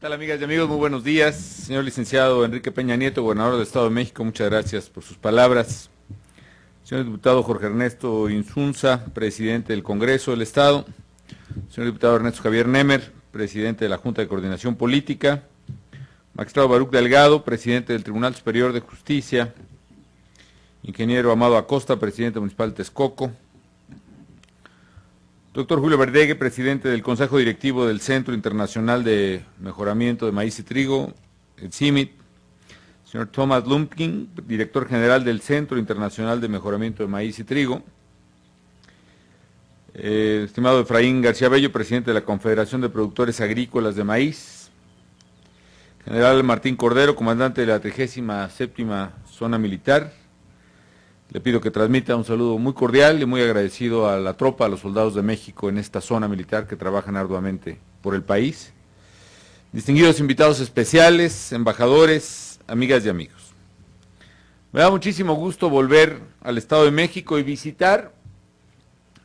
¿Qué tal amigas y amigos? Muy buenos días. Señor licenciado Enrique Peña Nieto, gobernador del Estado de México, muchas gracias por sus palabras. Señor diputado Jorge Ernesto Insunza, presidente del Congreso del Estado. Señor diputado Ernesto Javier Nemer, presidente de la Junta de Coordinación Política. Magistrado Baruch Delgado, presidente del Tribunal Superior de Justicia. Ingeniero Amado Acosta, presidente municipal de Texcoco. Doctor Julio Verdegue, presidente del Consejo Directivo del Centro Internacional de Mejoramiento de Maíz y Trigo, el CIMIT. Señor Thomas Lumpkin, director general del Centro Internacional de Mejoramiento de Maíz y Trigo. Eh, estimado Efraín García Bello, presidente de la Confederación de Productores Agrícolas de Maíz. General Martín Cordero, comandante de la 37 Zona Militar. Le pido que transmita un saludo muy cordial y muy agradecido a la tropa, a los soldados de México en esta zona militar que trabajan arduamente por el país. Distinguidos invitados especiales, embajadores, amigas y amigos. Me da muchísimo gusto volver al Estado de México y visitar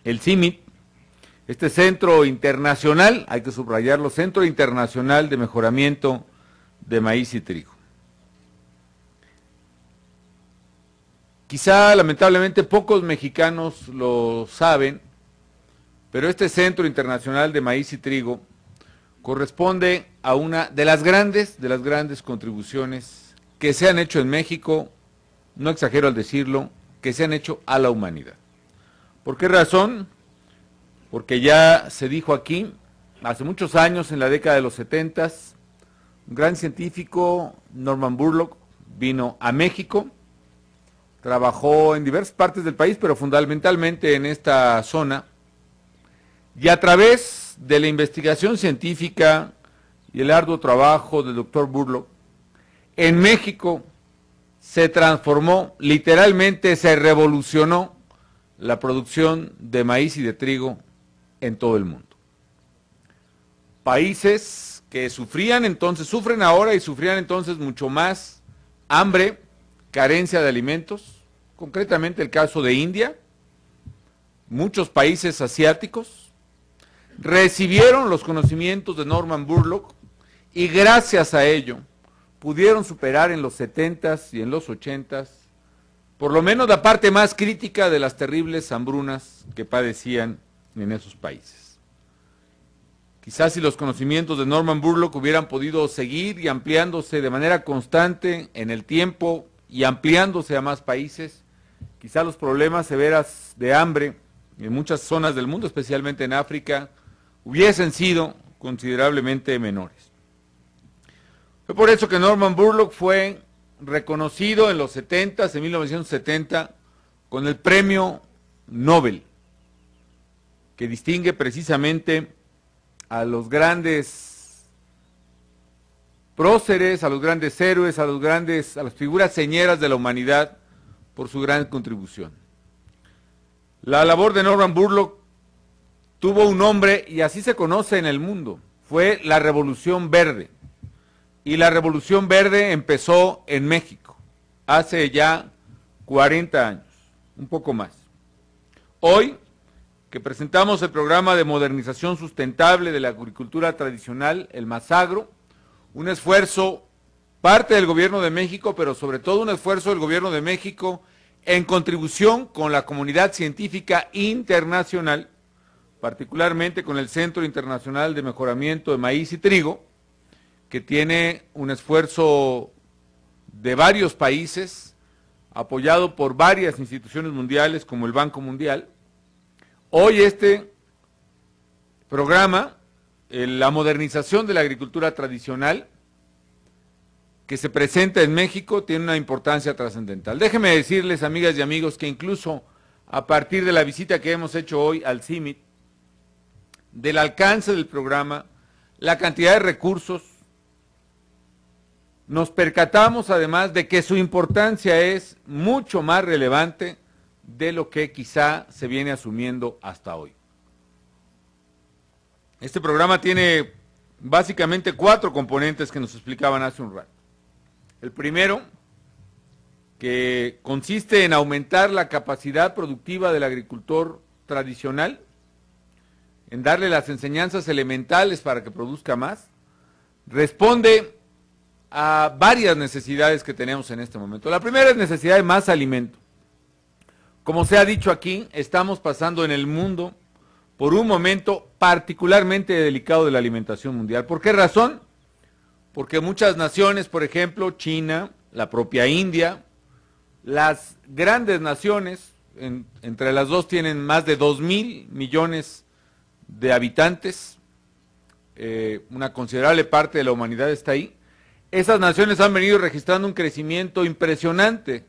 el CIMIT, este centro internacional, hay que subrayarlo, Centro Internacional de Mejoramiento de Maíz y Trigo. Quizá lamentablemente pocos mexicanos lo saben, pero este Centro Internacional de Maíz y Trigo corresponde a una de las grandes, de las grandes contribuciones que se han hecho en México, no exagero al decirlo, que se han hecho a la humanidad. ¿Por qué razón? Porque ya se dijo aquí, hace muchos años, en la década de los 70, un gran científico, Norman Burlock, vino a México, Trabajó en diversas partes del país, pero fundamentalmente en esta zona. Y a través de la investigación científica y el arduo trabajo del doctor Burlo, en México se transformó, literalmente se revolucionó la producción de maíz y de trigo en todo el mundo. Países que sufrían entonces, sufren ahora y sufrían entonces mucho más hambre, carencia de alimentos, concretamente el caso de India, muchos países asiáticos, recibieron los conocimientos de Norman Burlock y gracias a ello pudieron superar en los 70s y en los 80s por lo menos la parte más crítica de las terribles hambrunas que padecían en esos países. Quizás si los conocimientos de Norman Burlock hubieran podido seguir y ampliándose de manera constante en el tiempo y ampliándose a más países, Quizá los problemas severas de hambre en muchas zonas del mundo, especialmente en África, hubiesen sido considerablemente menores. Fue por eso que Norman Burlock fue reconocido en los 70, en 1970, con el premio Nobel, que distingue precisamente a los grandes próceres, a los grandes héroes, a los grandes, a las figuras señeras de la humanidad, por su gran contribución. La labor de Norman Burlock tuvo un nombre y así se conoce en el mundo. Fue la Revolución Verde. Y la Revolución Verde empezó en México hace ya 40 años, un poco más. Hoy que presentamos el programa de modernización sustentable de la agricultura tradicional, el Masagro, un esfuerzo parte del gobierno de México, pero sobre todo un esfuerzo del gobierno de México en contribución con la comunidad científica internacional, particularmente con el Centro Internacional de Mejoramiento de Maíz y Trigo, que tiene un esfuerzo de varios países, apoyado por varias instituciones mundiales como el Banco Mundial. Hoy este programa, eh, la modernización de la agricultura tradicional, que se presenta en México tiene una importancia trascendental. Déjenme decirles, amigas y amigos, que incluso a partir de la visita que hemos hecho hoy al CIMIT, del alcance del programa, la cantidad de recursos, nos percatamos además de que su importancia es mucho más relevante de lo que quizá se viene asumiendo hasta hoy. Este programa tiene básicamente cuatro componentes que nos explicaban hace un rato. El primero, que consiste en aumentar la capacidad productiva del agricultor tradicional, en darle las enseñanzas elementales para que produzca más, responde a varias necesidades que tenemos en este momento. La primera es necesidad de más alimento. Como se ha dicho aquí, estamos pasando en el mundo por un momento particularmente delicado de la alimentación mundial. ¿Por qué razón? porque muchas naciones, por ejemplo, China, la propia India, las grandes naciones, entre las dos tienen más de 2 mil millones de habitantes, eh, una considerable parte de la humanidad está ahí, esas naciones han venido registrando un crecimiento impresionante,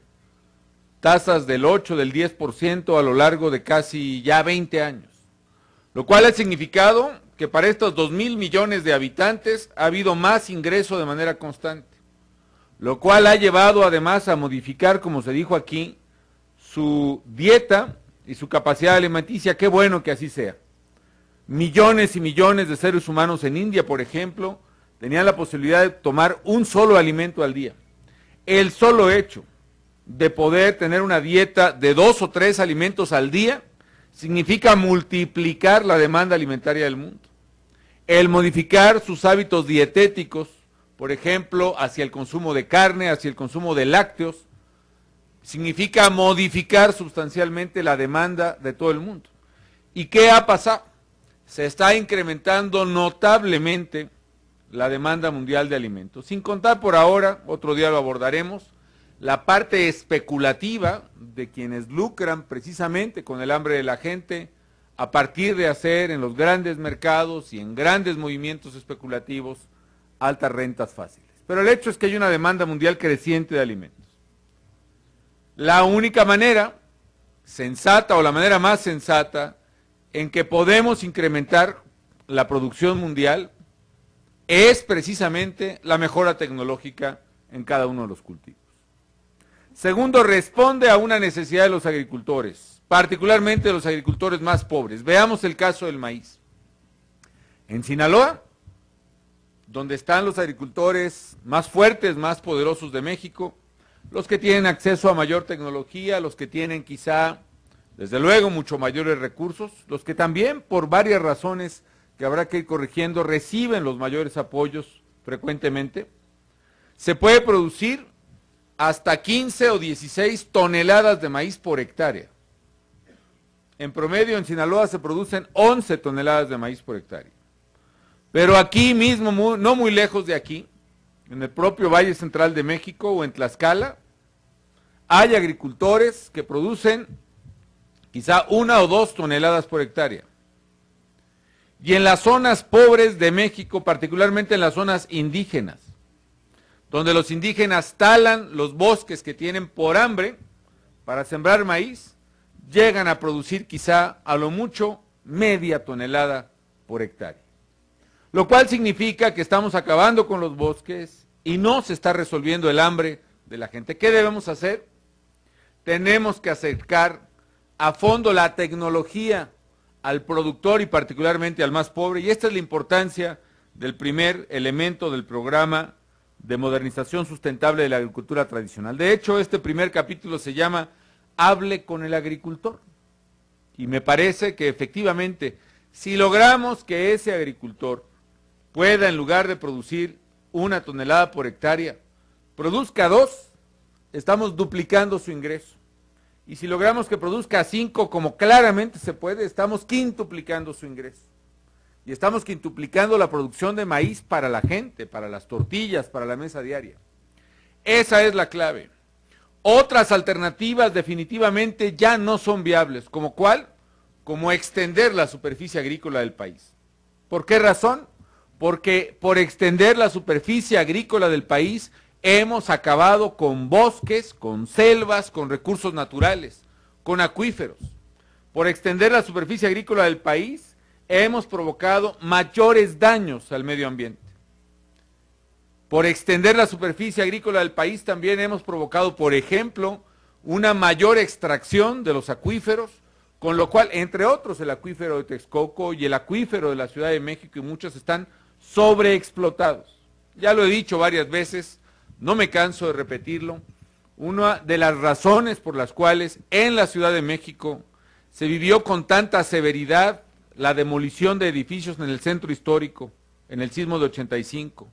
tasas del 8, del 10% a lo largo de casi ya 20 años, lo cual ha significado que para estos 2.000 mil millones de habitantes ha habido más ingreso de manera constante, lo cual ha llevado además a modificar, como se dijo aquí, su dieta y su capacidad alimenticia. Qué bueno que así sea. Millones y millones de seres humanos en India, por ejemplo, tenían la posibilidad de tomar un solo alimento al día. El solo hecho de poder tener una dieta de dos o tres alimentos al día significa multiplicar la demanda alimentaria del mundo el modificar sus hábitos dietéticos, por ejemplo, hacia el consumo de carne, hacia el consumo de lácteos, significa modificar sustancialmente la demanda de todo el mundo. ¿Y qué ha pasado? Se está incrementando notablemente la demanda mundial de alimentos, sin contar por ahora, otro día lo abordaremos, la parte especulativa de quienes lucran precisamente con el hambre de la gente, a partir de hacer en los grandes mercados y en grandes movimientos especulativos altas rentas fáciles. Pero el hecho es que hay una demanda mundial creciente de alimentos. La única manera sensata o la manera más sensata en que podemos incrementar la producción mundial es precisamente la mejora tecnológica en cada uno de los cultivos. Segundo, responde a una necesidad de los agricultores particularmente los agricultores más pobres. Veamos el caso del maíz. En Sinaloa, donde están los agricultores más fuertes, más poderosos de México, los que tienen acceso a mayor tecnología, los que tienen quizá, desde luego, mucho mayores recursos, los que también, por varias razones que habrá que ir corrigiendo, reciben los mayores apoyos frecuentemente, se puede producir hasta 15 o 16 toneladas de maíz por hectárea. En promedio en Sinaloa se producen 11 toneladas de maíz por hectárea. Pero aquí mismo, no muy lejos de aquí, en el propio Valle Central de México o en Tlaxcala, hay agricultores que producen quizá una o dos toneladas por hectárea. Y en las zonas pobres de México, particularmente en las zonas indígenas, donde los indígenas talan los bosques que tienen por hambre para sembrar maíz, llegan a producir quizá a lo mucho media tonelada por hectárea. Lo cual significa que estamos acabando con los bosques y no se está resolviendo el hambre de la gente. ¿Qué debemos hacer? Tenemos que acercar a fondo la tecnología al productor y particularmente al más pobre. Y esta es la importancia del primer elemento del programa de modernización sustentable de la agricultura tradicional. De hecho, este primer capítulo se llama hable con el agricultor. Y me parece que efectivamente, si logramos que ese agricultor pueda, en lugar de producir una tonelada por hectárea, produzca dos, estamos duplicando su ingreso. Y si logramos que produzca cinco, como claramente se puede, estamos quintuplicando su ingreso. Y estamos quintuplicando la producción de maíz para la gente, para las tortillas, para la mesa diaria. Esa es la clave. Otras alternativas definitivamente ya no son viables, como cuál? Como extender la superficie agrícola del país. ¿Por qué razón? Porque por extender la superficie agrícola del país hemos acabado con bosques, con selvas, con recursos naturales, con acuíferos. Por extender la superficie agrícola del país hemos provocado mayores daños al medio ambiente. Por extender la superficie agrícola del país también hemos provocado, por ejemplo, una mayor extracción de los acuíferos, con lo cual, entre otros, el acuífero de Texcoco y el acuífero de la Ciudad de México y muchos están sobreexplotados. Ya lo he dicho varias veces, no me canso de repetirlo, una de las razones por las cuales en la Ciudad de México se vivió con tanta severidad la demolición de edificios en el centro histórico, en el sismo de 85,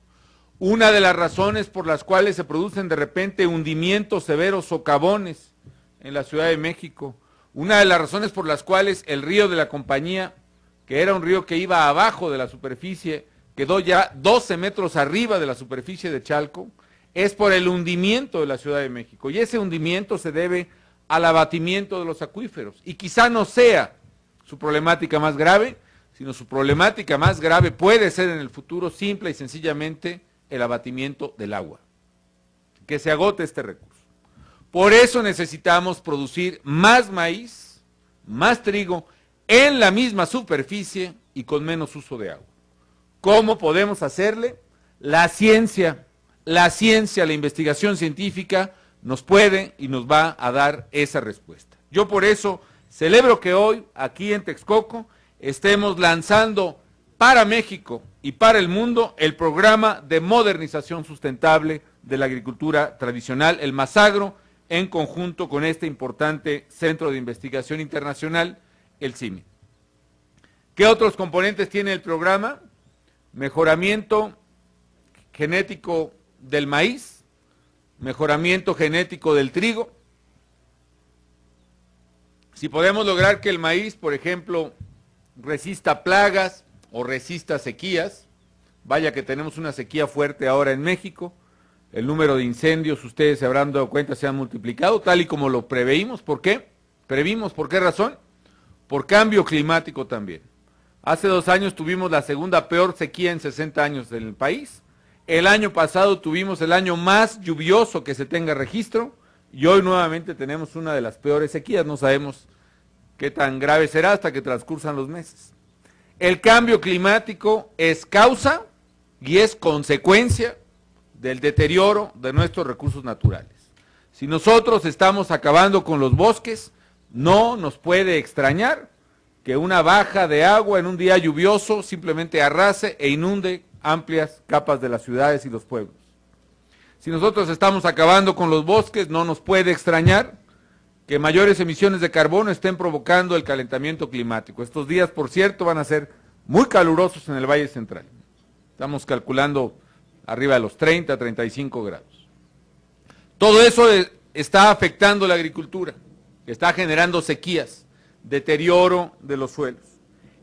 una de las razones por las cuales se producen de repente hundimientos severos, o cabones en la Ciudad de México. Una de las razones por las cuales el río de la compañía, que era un río que iba abajo de la superficie, quedó ya 12 metros arriba de la superficie de Chalco, es por el hundimiento de la Ciudad de México. Y ese hundimiento se debe al abatimiento de los acuíferos. Y quizá no sea su problemática más grave, sino su problemática más grave puede ser en el futuro simple y sencillamente el abatimiento del agua. Que se agote este recurso. Por eso necesitamos producir más maíz, más trigo, en la misma superficie y con menos uso de agua. ¿Cómo podemos hacerle? La ciencia, la ciencia, la investigación científica nos puede y nos va a dar esa respuesta. Yo por eso celebro que hoy, aquí en Texcoco, estemos lanzando para México y para el mundo el programa de modernización sustentable de la agricultura tradicional, el Masagro, en conjunto con este importante centro de investigación internacional, el CIMI. ¿Qué otros componentes tiene el programa? Mejoramiento genético del maíz, mejoramiento genético del trigo. Si podemos lograr que el maíz, por ejemplo, resista plagas, o resista sequías. Vaya que tenemos una sequía fuerte ahora en México. El número de incendios, ustedes se habrán dado cuenta, se han multiplicado, tal y como lo preveímos. ¿Por qué? Previmos, ¿por qué razón? Por cambio climático también. Hace dos años tuvimos la segunda peor sequía en 60 años en el país. El año pasado tuvimos el año más lluvioso que se tenga registro. Y hoy nuevamente tenemos una de las peores sequías. No sabemos qué tan grave será hasta que transcursan los meses. El cambio climático es causa y es consecuencia del deterioro de nuestros recursos naturales. Si nosotros estamos acabando con los bosques, no nos puede extrañar que una baja de agua en un día lluvioso simplemente arrase e inunde amplias capas de las ciudades y los pueblos. Si nosotros estamos acabando con los bosques, no nos puede extrañar que mayores emisiones de carbono estén provocando el calentamiento climático. Estos días, por cierto, van a ser muy calurosos en el Valle Central. Estamos calculando arriba de los 30, 35 grados. Todo eso e, está afectando la agricultura, está generando sequías, deterioro de los suelos.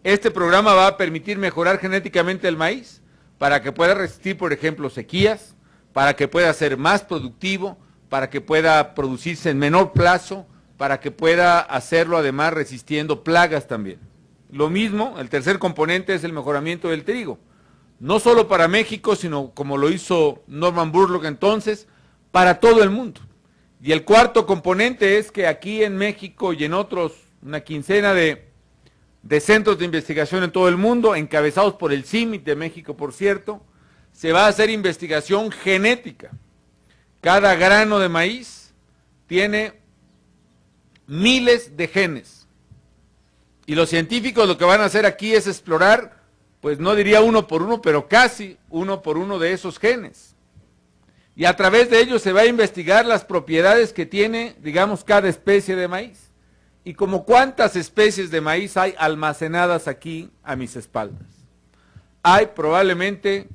Este programa va a permitir mejorar genéticamente el maíz para que pueda resistir, por ejemplo, sequías, para que pueda ser más productivo, para que pueda producirse en menor plazo, para que pueda hacerlo además resistiendo plagas también. Lo mismo, el tercer componente es el mejoramiento del trigo. No solo para México, sino como lo hizo Norman Burlock entonces, para todo el mundo. Y el cuarto componente es que aquí en México y en otros, una quincena de, de centros de investigación en todo el mundo, encabezados por el CIMIT de México, por cierto, se va a hacer investigación genética. Cada grano de maíz tiene miles de genes. Y los científicos lo que van a hacer aquí es explorar, pues no diría uno por uno, pero casi uno por uno de esos genes. Y a través de ellos se va a investigar las propiedades que tiene, digamos, cada especie de maíz. Y como cuántas especies de maíz hay almacenadas aquí a mis espaldas. Hay probablemente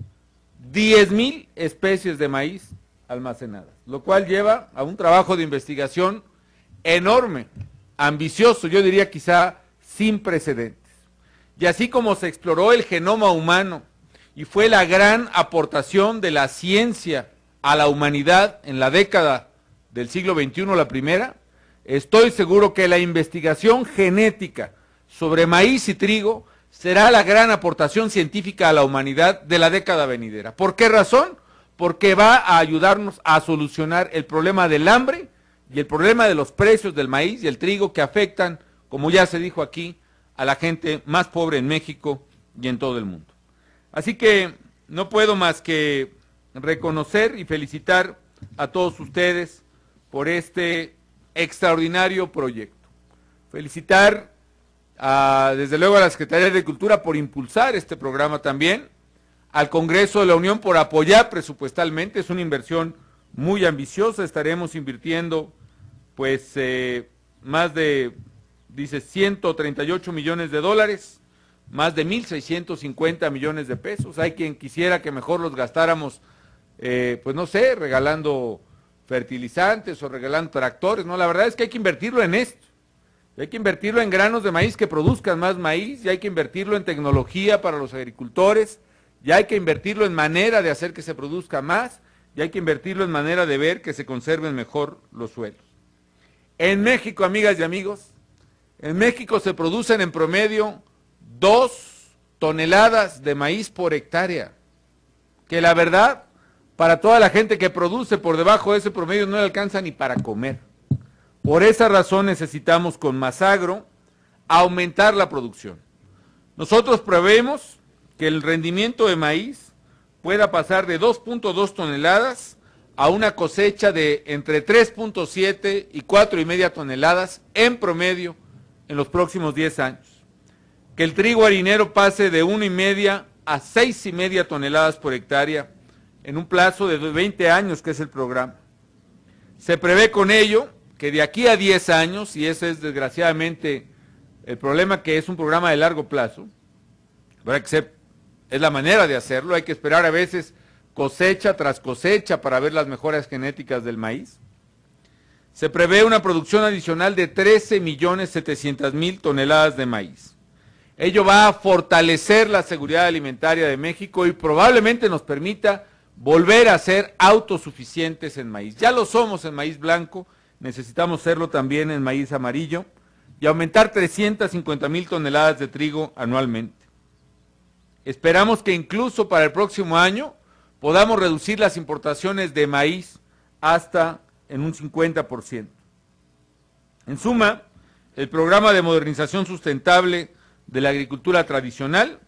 10.000 especies de maíz almacenadas, lo cual lleva a un trabajo de investigación enorme, ambicioso, yo diría quizá sin precedentes. Y así como se exploró el genoma humano y fue la gran aportación de la ciencia a la humanidad en la década del siglo XXI, la primera, estoy seguro que la investigación genética sobre maíz y trigo será la gran aportación científica a la humanidad de la década venidera. ¿Por qué razón? Porque va a ayudarnos a solucionar el problema del hambre y el problema de los precios del maíz y el trigo que afectan, como ya se dijo aquí, a la gente más pobre en México y en todo el mundo. Así que no puedo más que reconocer y felicitar a todos ustedes por este extraordinario proyecto. Felicitar desde luego a la Secretaría de Cultura por impulsar este programa también, al Congreso de la Unión por apoyar presupuestalmente, es una inversión muy ambiciosa. Estaremos invirtiendo pues eh, más de, dice, 138 millones de dólares, más de 1.650 millones de pesos. Hay quien quisiera que mejor los gastáramos, eh, pues no sé, regalando fertilizantes o regalando tractores. No, la verdad es que hay que invertirlo en esto. Hay que invertirlo en granos de maíz que produzcan más maíz, y hay que invertirlo en tecnología para los agricultores, y hay que invertirlo en manera de hacer que se produzca más, y hay que invertirlo en manera de ver que se conserven mejor los suelos. En México, amigas y amigos, en México se producen en promedio dos toneladas de maíz por hectárea, que la verdad, para toda la gente que produce por debajo de ese promedio no le alcanza ni para comer. Por esa razón necesitamos con Masagro aumentar la producción. Nosotros proveemos que el rendimiento de maíz pueda pasar de 2.2 toneladas a una cosecha de entre 3.7 y 4,5 toneladas en promedio en los próximos 10 años. Que el trigo harinero pase de 1,5 a 6,5 toneladas por hectárea en un plazo de 20 años que es el programa. Se prevé con ello que de aquí a 10 años, y ese es desgraciadamente el problema que es un programa de largo plazo, habrá que es la manera de hacerlo. Hay que esperar a veces cosecha tras cosecha para ver las mejoras genéticas del maíz. Se prevé una producción adicional de 13 millones 700 mil toneladas de maíz. Ello va a fortalecer la seguridad alimentaria de México y probablemente nos permita volver a ser autosuficientes en maíz. Ya lo somos en maíz blanco, necesitamos serlo también en maíz amarillo y aumentar 350.000 toneladas de trigo anualmente. Esperamos que incluso para el próximo año podamos reducir las importaciones de maíz hasta en un 50%. En suma, el programa de modernización sustentable de la agricultura tradicional,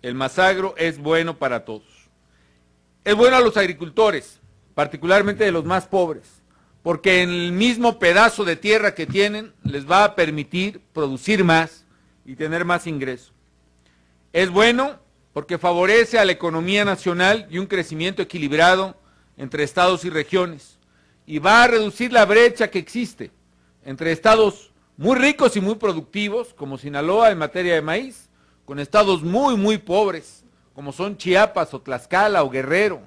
el Masagro, es bueno para todos. Es bueno a los agricultores, particularmente de los más pobres, porque en el mismo pedazo de tierra que tienen les va a permitir producir más y tener más ingreso Es bueno porque favorece a la economía nacional y un crecimiento equilibrado entre estados y regiones, y va a reducir la brecha que existe entre estados muy ricos y muy productivos, como Sinaloa en materia de maíz, con estados muy, muy pobres, como son Chiapas o Tlaxcala o Guerrero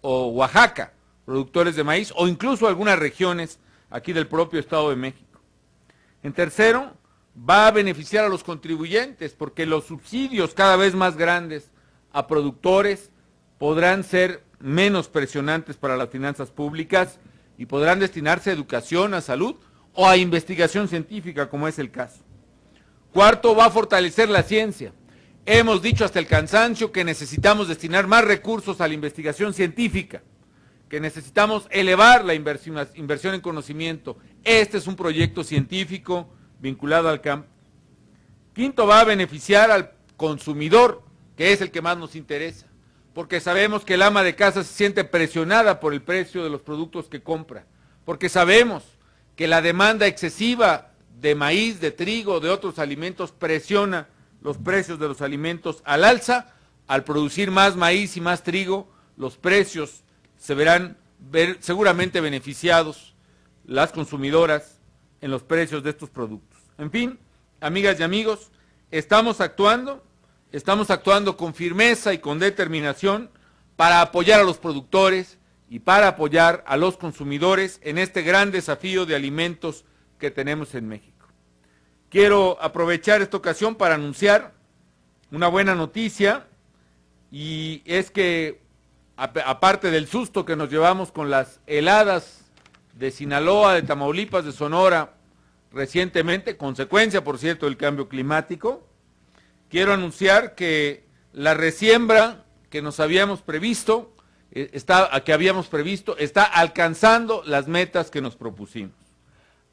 o Oaxaca, productores de maíz, o incluso algunas regiones aquí del propio Estado de México. En tercero, va a beneficiar a los contribuyentes porque los subsidios cada vez más grandes a productores podrán ser menos presionantes para las finanzas públicas y podrán destinarse a educación, a salud o a investigación científica, como es el caso. Cuarto, va a fortalecer la ciencia. Hemos dicho hasta el cansancio que necesitamos destinar más recursos a la investigación científica, que necesitamos elevar la inversión en conocimiento. Este es un proyecto científico vinculado al campo. Quinto, va a beneficiar al consumidor, que es el que más nos interesa, porque sabemos que el ama de casa se siente presionada por el precio de los productos que compra, porque sabemos que la demanda excesiva de maíz, de trigo, de otros alimentos presiona los precios de los alimentos al alza, al producir más maíz y más trigo, los precios se verán seguramente beneficiados las consumidoras en los precios de estos productos. En fin, amigas y amigos, estamos actuando, estamos actuando con firmeza y con determinación para apoyar a los productores y para apoyar a los consumidores en este gran desafío de alimentos que tenemos en México. Quiero aprovechar esta ocasión para anunciar una buena noticia y es que aparte del susto que nos llevamos con las heladas de Sinaloa, de Tamaulipas, de Sonora recientemente, consecuencia, por cierto, del cambio climático. Quiero anunciar que la resiembra que nos habíamos previsto, eh, está, que habíamos previsto, está alcanzando las metas que nos propusimos.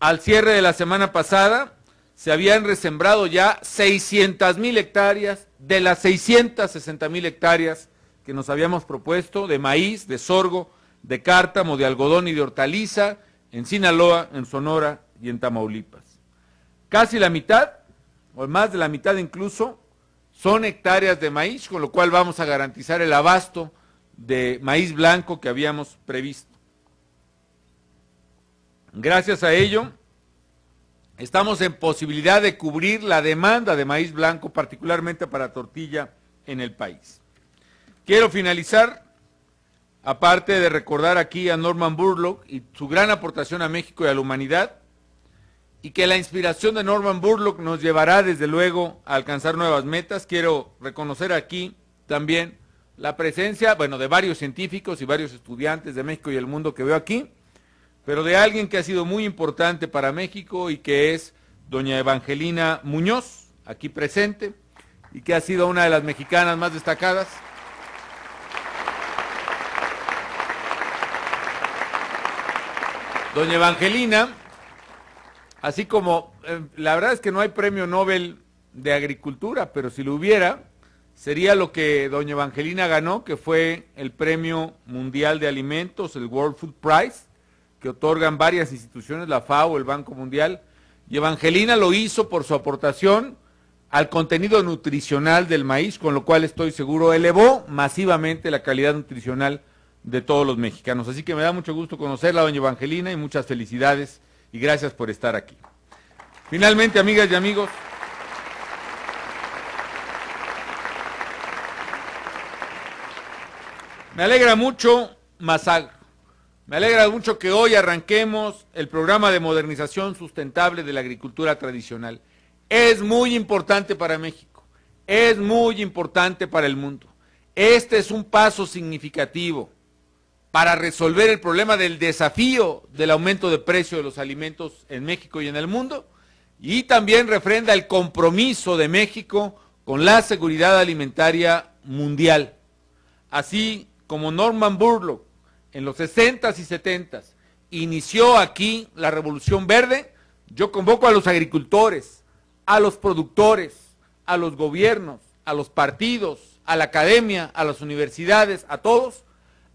Al cierre de la semana pasada, se habían resembrado ya 600 mil hectáreas de las 660 mil hectáreas que nos habíamos propuesto de maíz, de sorgo de cártamo, de algodón y de hortaliza en Sinaloa, en Sonora y en Tamaulipas. Casi la mitad, o más de la mitad incluso, son hectáreas de maíz, con lo cual vamos a garantizar el abasto de maíz blanco que habíamos previsto. Gracias a ello, estamos en posibilidad de cubrir la demanda de maíz blanco, particularmente para tortilla en el país. Quiero finalizar aparte de recordar aquí a Norman Burlock y su gran aportación a México y a la humanidad, y que la inspiración de Norman Burlock nos llevará desde luego a alcanzar nuevas metas, quiero reconocer aquí también la presencia, bueno, de varios científicos y varios estudiantes de México y el mundo que veo aquí, pero de alguien que ha sido muy importante para México y que es doña Evangelina Muñoz, aquí presente, y que ha sido una de las mexicanas más destacadas. Doña Evangelina, así como, eh, la verdad es que no hay premio Nobel de Agricultura, pero si lo hubiera, sería lo que doña Evangelina ganó, que fue el Premio Mundial de Alimentos, el World Food Prize, que otorgan varias instituciones, la FAO, el Banco Mundial. Y Evangelina lo hizo por su aportación al contenido nutricional del maíz, con lo cual estoy seguro elevó masivamente la calidad nutricional de todos los mexicanos. Así que me da mucho gusto conocerla, doña Evangelina, y muchas felicidades y gracias por estar aquí. Finalmente, amigas y amigos, me alegra mucho, Masag, me alegra mucho que hoy arranquemos el programa de modernización sustentable de la agricultura tradicional. Es muy importante para México, es muy importante para el mundo. Este es un paso significativo para resolver el problema del desafío del aumento de precio de los alimentos en México y en el mundo, y también refrenda el compromiso de México con la seguridad alimentaria mundial. Así como Norman Burlock en los 60s y 70s inició aquí la revolución verde, yo convoco a los agricultores, a los productores, a los gobiernos, a los partidos, a la academia, a las universidades, a todos,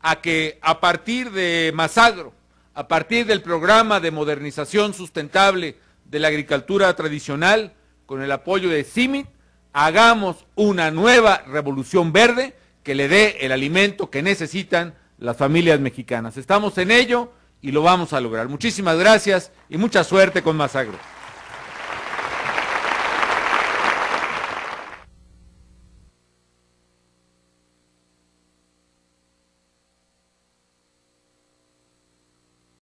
a que a partir de Masagro, a partir del programa de modernización sustentable de la agricultura tradicional, con el apoyo de CIMIT, hagamos una nueva revolución verde que le dé el alimento que necesitan las familias mexicanas. Estamos en ello y lo vamos a lograr. Muchísimas gracias y mucha suerte con Masagro.